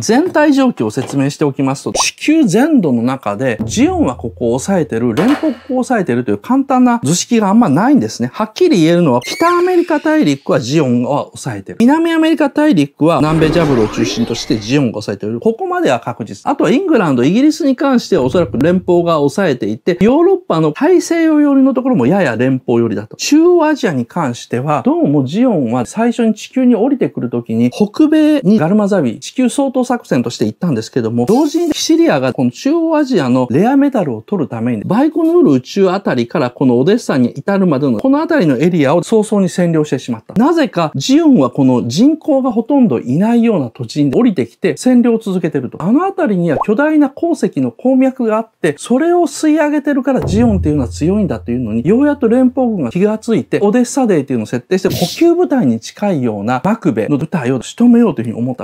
全体状況を説明しておきますと、地球全土の中で、ジオンはここを抑えてる、連邦ここを抑えてるという簡単な図式があんまないんですね。はっきり言えるのは、北アメリカ大陸はジオンは抑えてる。南アメリカ大陸は南米ジャブルを中心としてジオンが抑えてる。ここまでは確実。あとはイングランド、イギリスに関してはおそらく連邦が抑えていて、ヨーロッパの大西洋寄りのところもやや連邦寄りだと。中央アジアに関しては、どうもジオンは最初に地球に降りてくるときに、北米にガルマザビ、地球相当闘作戦として行ったんですけども、同時にシリアがこの中央アジアのレアメダルを取るために、バイコヌール宇宙あたりからこのオデッサに至るまでのこのあたりのエリアを早々に占領してしまった。なぜか、ジオンはこの人口がほとんどいないような土地に降りてきて占領を続けてると。あのあたりには巨大な鉱石の鉱脈があって、それを吸い上げてるからジオンっていうのは強いんだというのに、ようやっと連邦軍が気がついて、オデッサデーっていうのを設定して、補給部隊に近いようなマクベの部隊を仕留めようというふうに思った。